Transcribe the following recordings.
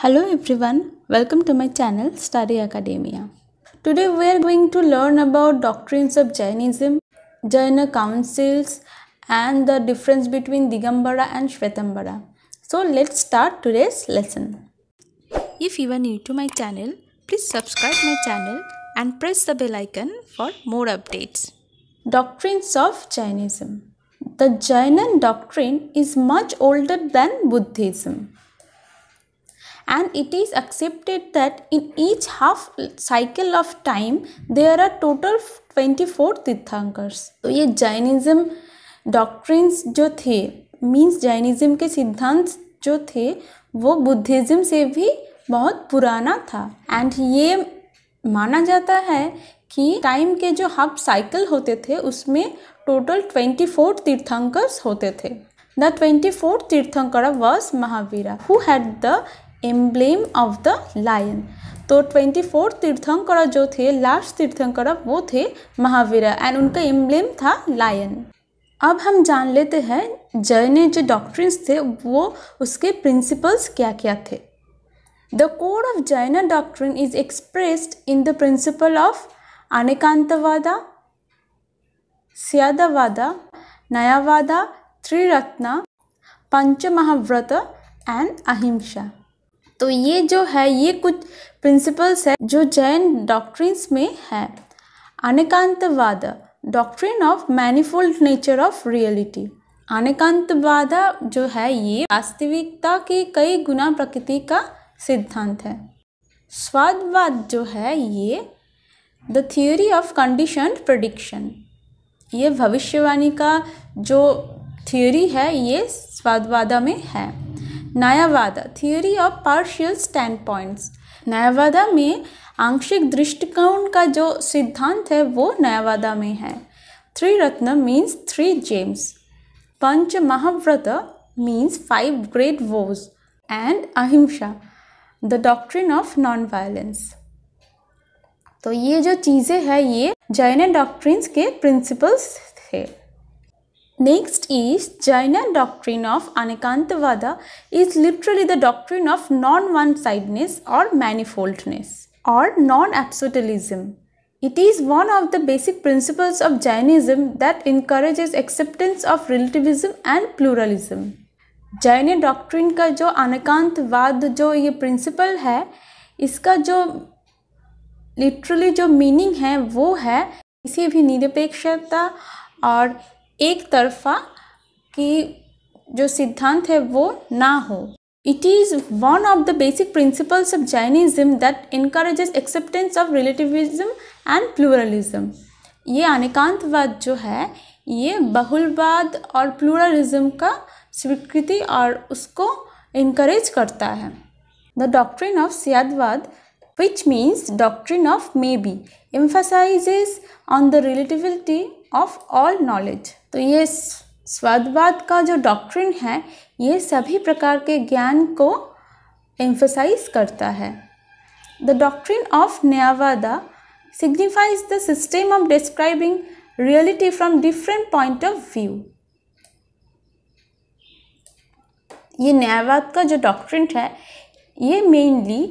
Hello everyone, welcome to my channel Study Academia. Today we are going to learn about doctrines of Jainism, Jaina councils and the difference between Digambara and Shvetambara. So let's start today's lesson. If you are new to my channel, please subscribe my channel and press the bell icon for more updates. Doctrines of Jainism The Jainan doctrine is much older than Buddhism. and it is accepted that in each half cycle of time there are total 24 तीर्थंकर्स तो ये Jainism doctrines जो थे means Jainism के सिद्धांत जो थे वो Buddhism से भी बहुत पुराना था एंड ये माना जाता है कि टाइम के जो हाफ साइकिल होते थे उसमें टोटल ट्वेंटी फोर तीर्थंकर्स होते थे the twenty 24th Tirthankara was Mahavira who had the emblem of the lion तो ट्वेंटी फोर तीर्थंकर जो थे लास्ट तीर्थंकर वो थे महावीर एंड उनका एम्ब्लेम था लायन अब हम जान लेते हैं जय ने जो डॉक्ट्रिन्स थे वो उसके प्रिंसिपल्स क्या क्या थे the code of Jain doctrine is expressed in the principle of anekantavada syadvada nayavada triratna panchamahavrata and ahimsa तो ये जो है ये कुछ प्रिंसिपल्स है जो जैन डॉक्ट्रिन्स में है anekantavad doctrine of manifold nature of reality anekantavad जो है ये वास्तविकता के कई गुना प्रकृति का सिद्धांत है स्वादवाद जो है ये the theory of condition prediction ये भविष्यवाणी का जो थियोरी है ये स्वादवादा में है nayavada theory of partial stand points nayavada में आंशिक दृष्टिकोण का जो सिद्धांत है वो नयावादा में है three ratna means three gems pancha mahavrata means five great vows and ahimsa the doctrine of non violence तो ये जो चीज़ें हैं ये जैन डॉक्ट्रिन्स के प्रिंसिपल्स थे Next is Jaina doctrine of Anekantavada is literally the doctrine of non-one-sidedness or manifoldness or non-absolutism. It is one of the basic principles of Jainism that encourages acceptance of relativism and pluralism. Jain doctrine का जो अनकांतवाद जो ये principal है इसका जो literally जो meaning है वो है किसी भी निरपेक्षता और एक तरफा की जो सिद्धांत है वो ना हो it is one of the basic principles of Jainism that encourages acceptance of relativism and pluralism ये अनेकांतवाद जो है ये बहुलवाद और प्लूरलिज्म का स्वीकृति और उसको इनकरेज करता है the doctrine of syadvad which means doctrine of maybe emphasizes on the relativity of all knowledge तो ये syadvad ka jo doctrine hai ye sabhi prakar ke gyan ko emphasise करता है the doctrine of nayavada signifies the system of describing reality from different point of view. ये न्यायवाद का जो doctrine है ये mainly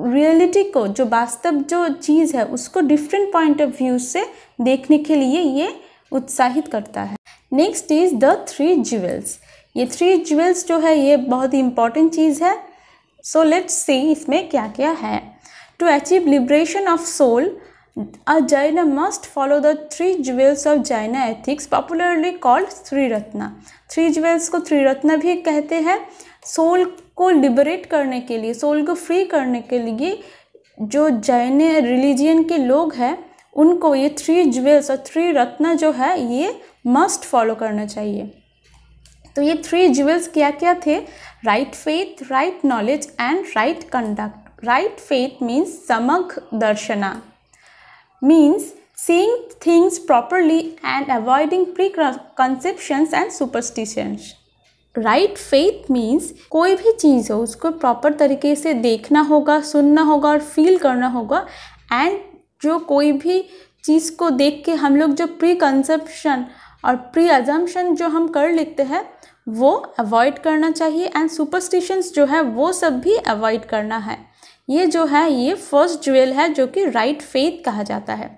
reality को जो वास्तव जो चीज़ है उसको डिफरेंट पॉइंट ऑफ व्यू से देखने के लिए ये उत्साहित करता है next is the three jewels ये थ्री ज्वेल्स जो है ये बहुत ही इंपॉर्टेंट चीज़ है सो लेट्स सी इसमें क्या क्या है to achieve liberation of soul a jaina must follow the three jewels of jaina ethics popularly called three ratna three jewels को थ्री रत्न भी कहते हैं सोल को लिबरेट करने के लिए सोल को फ्री करने के लिए जो जैन रिलीजियन के लोग हैं उनको ये थ्री ज्वेल्स और थ्री रत्न जो है ये मस्ट फॉलो करना चाहिए तो ये थ्री ज्वेल्स क्या क्या थे right faith right knowledge and right conduct right faith means samagra darshana means things properly and avoiding pre conceptions and superstitions right faith means कोई भी चीज़ हो उसको प्रॉपर तरीके से देखना होगा सुनना होगा और फील करना होगा एंड जो कोई भी चीज़ को देख के हम लोग जो प्री कंसेप्शन और प्री एजम्पन जो हम कर लेते हैं वो अवॉइड करना चाहिए एंड सुपरस्टिशंस जो है वो सब भी अवॉइड करना है ये जो है ये फर्स्ट ज्वेल है जो कि राइट फेथ कहा जाता है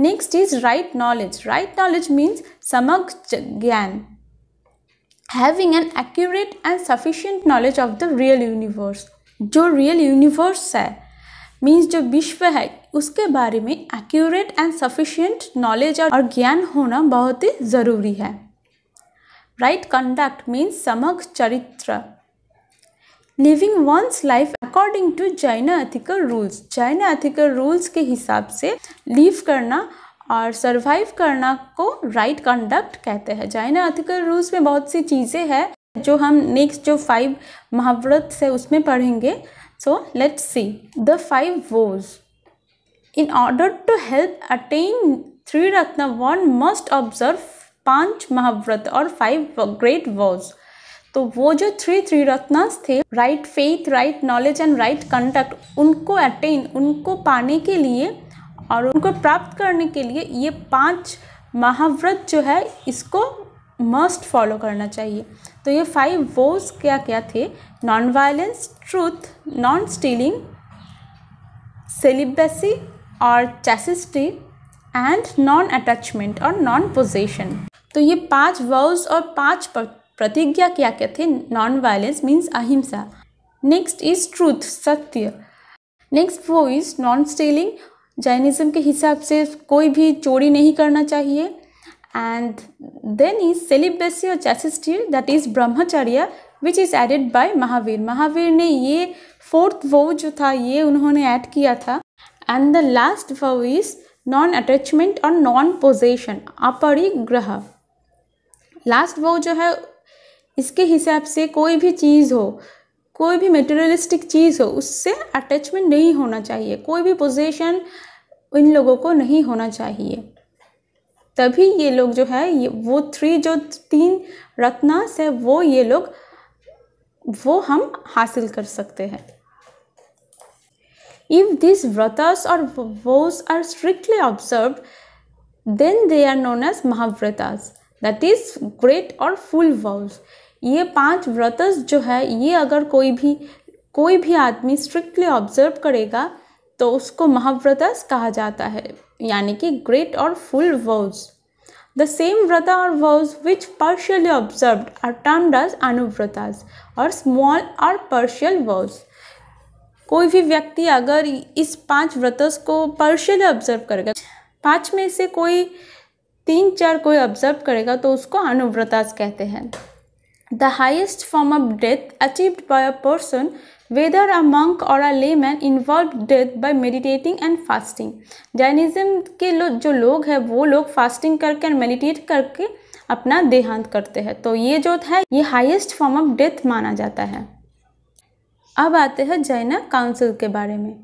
next is right knowledge right knowledge means samagra gyan having an accurate and sufficient knowledge of the real universe जो रियल यूनिवर्स है मीन्स जो विश्व है उसके बारे में एक्यूरेट एंड सफिशियंट नॉलेज और ज्ञान होना बहुत ही ज़रूरी है right conduct means samagra charitra living one's life according to Jain ethical rules Jain ethical rules के हिसाब से लिव करना और सर्वाइव करना को राइट right कंडक्ट कहते हैं जाइन एथिकल रूल्स में बहुत सी चीज़ें हैं जो हम नेक्स्ट जो फाइव महाव्रत से उसमें पढ़ेंगे so let's see the five vows in order to help attain three ratna one must observe पांच महाव्रत और फाइव ग्रेट वोज तो वो जो थ्री थ्री रत्न थे right faith right knowledge and right conduct उनको अटेन उनको पाने के लिए और उनको प्राप्त करने के लिए ये पांच महाव्रत जो है इसको मस्ट फॉलो करना चाहिए तो ये फाइव वोज क्या क्या थे non violence truth non stealing celibacy और चैसिस्टी एंड नॉन अटैचमेंट और नॉन पोजेशन तो ये पांच वर्ड्स और पांच प्रतिज्ञा क्या क्या थे non violence means ahimsa next is truth satya next vow is non stealing Jainism के हिसाब से कोई भी चोरी नहीं करना चाहिए एंड देन इज सेलिब्रेसी और चैसिस्टीर that is brahmacharya which is added by Mahavir Mahavir ने ये फोर्थ वो जो था ये उन्होंने ऐड किया था and the last vow is non attachment और non possession aparigraha last vow जो है इसके हिसाब से कोई भी चीज़ हो कोई भी मेटेरियलिस्टिक चीज़ हो उससे अटैचमेंट नहीं होना चाहिए कोई भी पोजीशन इन लोगों को नहीं होना चाहिए तभी ये लोग जो है ये वो थ्री जो तीन रत्नास है वो ये लोग वो हम हासिल कर सकते हैं इफ दिस व्रतास और vows are strictly observe then they are known as mahavratas that is great और फुल वोज ये पांच व्रतस जो है ये अगर कोई भी कोई भी आदमी स्ट्रिक्टली ऑब्जर्व करेगा तो उसको महाव्रतस कहा जाता है यानी कि ग्रेट और full vows the same vrata और vows which partially observe are term as anuvrtas और स्मॉल और पर्शियल vows. कोई भी व्यक्ति अगर इस पांच व्रतस को पर्शियली ऑब्जर्व करेगा पांच में से कोई तीन चार कोई ऑब्जर्व करेगा तो उसको अनुव्रतास कहते हैं the highest form of death achieved by a person, whether a monk or a layman, involved death by meditating and fasting. Jainism के लो जो लोग hai वो लोग फास्टिंग करके एंड मेडिटेट करके अपना देहांत करते हैं तो ये जो है ये हाईएस्ट फॉर्म ऑफ डेथ माना जाता है अब आते हैं जैना काउंसिल के बारे में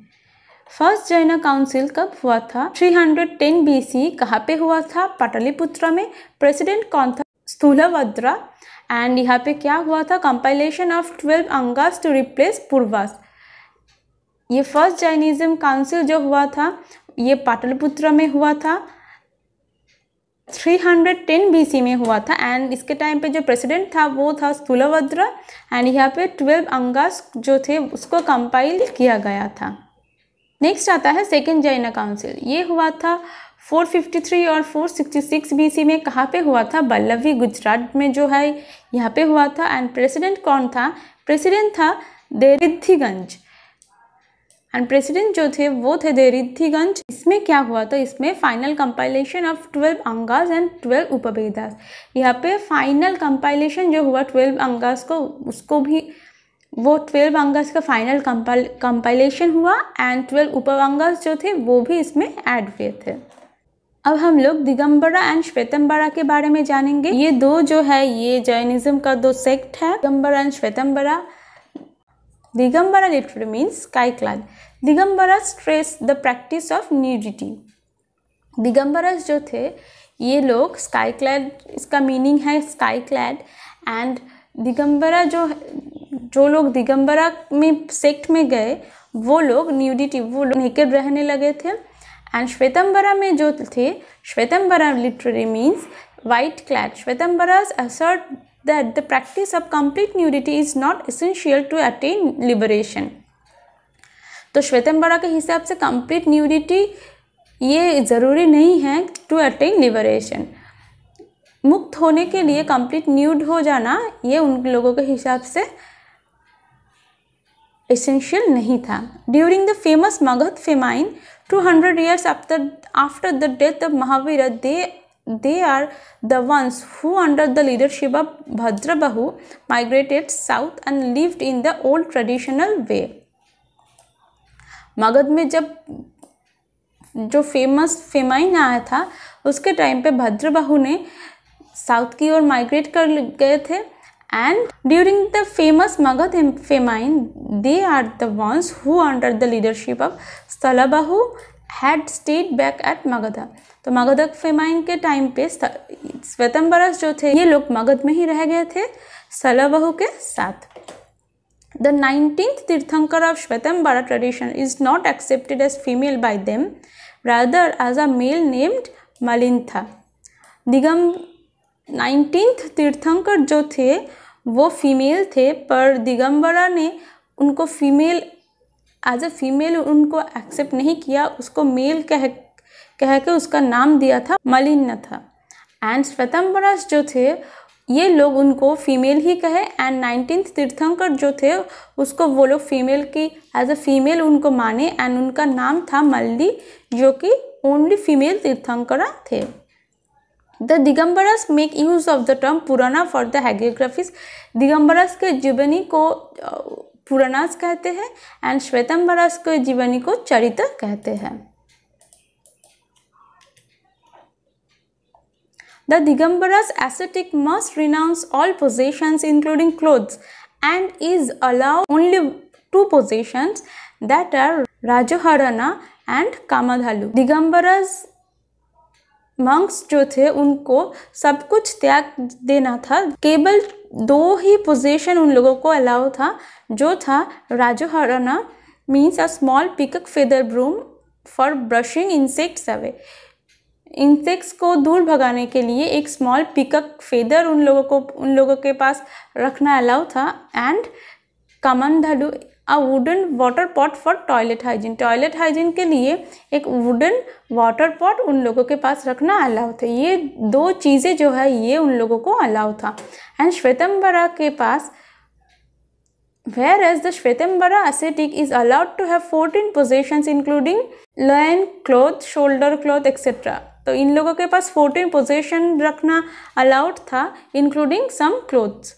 फर्स्ट जैना काउंसिल कब हुआ था 310 सी कहाँ पे हुआ था पाटलिपुत्र में प्रेसिडेंट कौन था स्थूलभद्रा एंड यहाँ पे क्या हुआ था compilation of twelve angas to replace purvas ये फर्स्ट जैनिज्म काउंसिल जो हुआ था ये पाटलपुत्र में हुआ था 310 BC में हुआ था एंड इसके टाइम पे जो प्रेसिडेंट था वो था स्थूलभद्र एंड यहाँ पे 12 अंगास जो थे उसको कंपाइल किया गया था नेक्स्ट आता है सेकेंड जैन काउंसिल ये हुआ था 453 और 466 बीसी में कहाँ पे हुआ था बल्लभी गुजरात में जो है यहाँ पे हुआ था एंड प्रेसिडेंट कौन था प्रेसिडेंट था देरिद्धिगंज एंड प्रेसिडेंट जो थे वो थे देरिद्धिगंज इसमें क्या हुआ था इसमें final compilation of twelve angas and twelve upavedas यहाँ पे फाइनल कंपाइलेशन जो हुआ ट्वेल्व अंगास को उसको भी वो ट्वेल्व अंगास का फाइनल कंपाइलेशन हुआ एंड ट्वेल्व उपवंगास जो थे वो भी इसमें ऐड हुए थे अब हम लोग दिगंबरा एंड श्वेतंबरा के बारे में जानेंगे ये दो जो है ये जैनिज्म का दो सेक्ट है दिगंबरा एंड श्वेतंबरा दिगंबरा litre means sky clad digambara stress the practice of nudity digambaras जो थे ये लोग स्काई क्लैड इसका मीनिंग है स्काई क्लैड एंड दिगंबरा जो जो लोग दिगंबरा में सेक्ट में गए वो लोग न्यूडिटी वो लोग नेकेड रहने लगे थे एंड श्वेतंबरा में जो थे Shvetambara literary means white clad Shvetambaras assert that the practice of complete nudity is not essential to attain liberation तो श्वेतंबरा के हिसाब से कंप्लीट न्यूडिटी ये ज़रूरी नहीं है टू अटेन लिबरेशन मुक्त होने के लिए कंप्लीट न्यूड हो जाना ये उन लोगों के हिसाब से एसेंशियल नहीं था during the famous Magadha famine 200 years after, after the death of Mahavira, they, they are the ones who under the leadership of Bhadrabahu migrated south and lived in the old traditional way. Magadha में जब जो famous famine आया था उसके time पे भद्रबाहु ने south की ओर migrate कर गए थे and during the famous Magad famine, they are the ones who under the leadership of Stalabahu had stayed back at Magadha. तो मगधक फेमाइन के टाइम पे स्वतंबरस जो थे ये लोग मगध में ही रह गए थे सलबहू के साथ the nineteenth tirthankara of Shvetambara tradition is not accepted as female by them rather as a male named Mallinatha दिगम नाइनटीन्थ तीर्थंकर जो थे वो फीमेल थे पर दिगंबरा ने उनको फीमेल एज ए फीमेल उनको एक्सेप्ट नहीं किया उसको मेल कह कह के उसका नाम दिया था मलिन्ना था एंड श्वेतम्बरास जो थे ये लोग उनको फीमेल ही कहे एंड नाइनटीन तीर्थंकर जो थे उसको वो लोग फीमेल की एज ए फीमेल उनको माने एंड उनका नाम था मल्ली जो कि ओनली फीमेल तीर्थंकर थे the Digambaras make use of the term Purana for the hagiographies Digambaras के जीवनी को पुरानास कहते हैं एंड श्वेतम्बरस के जीवनी को चरित्र कहते हैं the Digambaras ascetic must renounce all possession including clothes and is allow only two possessions that are rajoharana and kamandalu Digambaras monks जो थे उनको सब कुछ त्याग देना था केवल दो ही पोजीशन उन लोगों को अलाउ था जो था rajoharana means a small peacock feather broom for brushing insects away insects को दूर भगाने के लिए एक स्मॉल पिकअप फेदर उन लोगों को उन लोगों के पास रखना अलाउ था and kamandalu a wooden water pot for toilet hygiene toilet hygiene के लिए एक वुडन वाटर पॉट उन लोगों के पास रखना अलाउ था ये दो चीज़ें जो है ये उन लोगों को अलाउ था एंड श्वेतम्बरा के पास whereas the Shvetambara ascetic is allowed to have fourteen possession including loin cloth shoulder cloth etcetera तो इन लोगों के पास फोर्टीन पोजिशन रखना अलाउड था including some clothes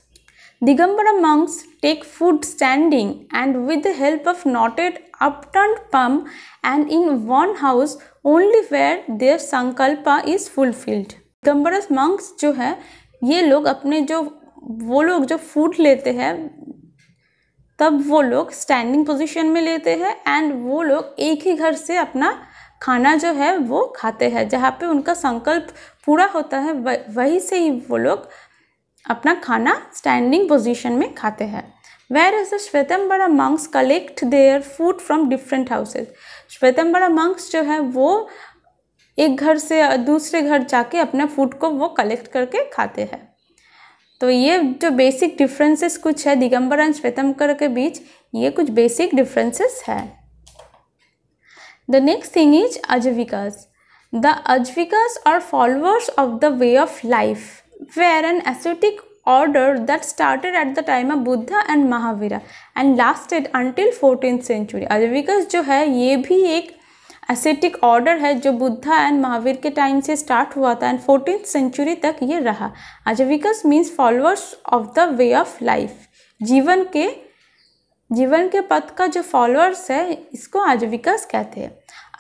Digambara monks take food standing and with the help of knotted upturned palm and in one house only where their sankalpa is fulfilled. Digambara monks जो है ये लोग अपने जो वो लोग जो food लेते हैं तब वो लोग standing position में लेते हैं and वो लोग एक ही घर से अपना खाना जो है वो खाते हैं जहाँ पे उनका संकल्प पूरा होता है वहीं से ही वो लोग अपना खाना स्टैंडिंग पोजीशन में खाते हैं whereas the Shvetambara monks collect their food from different houses Shvetambara monks जो है वो एक घर से दूसरे घर जाके अपना फूड को वो कलेक्ट करके खाते हैं तो ये जो बेसिक डिफरेंसेस कुछ है दिगंबर एंड श्वेतम्बर के बीच ये कुछ बेसिक डिफरेंसेस है the next thing is Ajivikas the Ajivikas are followers of the way of life were an ascetic order that started at the time of Buddha and Mahavira and lasted until fourteen century Ajivikas जो है ये भी एक acidic order है जो Buddha and Mahavir के time से start हुआ था एंड फोर्टीन सेंचुरी तक ये रहा Ajivikas means followers of the way of life जीवन के जीवन के पथ का जो फॉलोअर्स है इसको आजीविकास कहते हैं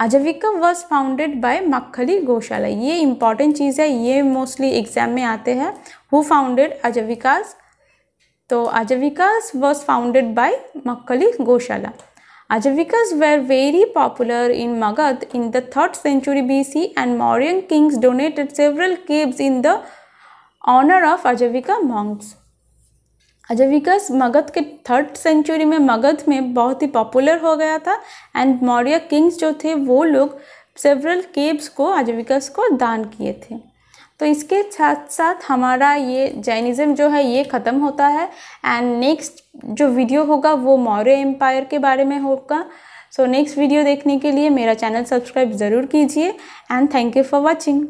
Ajivika was founded by Makkhali Gosala ये इंपॉर्टेंट चीज़ है ये मोस्टली एग्जाम में आते हैं हु फाउंडेड अजविकास तो Ajivikas was founded by Makkhali Gosala Ajivikas were very popular in Magadha in the third century B C and Mauryan kings donated several caves in the honour of Ajivika monks Ajivikas Magadha के third century में मगध में बहुत ही पॉपुलर हो गया था एंड मौर्य किंग्स जो थे वो लोग सेवरल केव्स को अजविकस को दान किए थे तो इसके साथ साथ हमारा ये जैनिज़्म जो है ये ख़त्म होता है एंड नेक्स्ट जो वीडियो होगा वो मौर्य एम्पायर के बारे में होगा सो नेक्स्ट वीडियो देखने के लिए मेरा चैनल सब्सक्राइब ज़रूर कीजिए and thank you for watching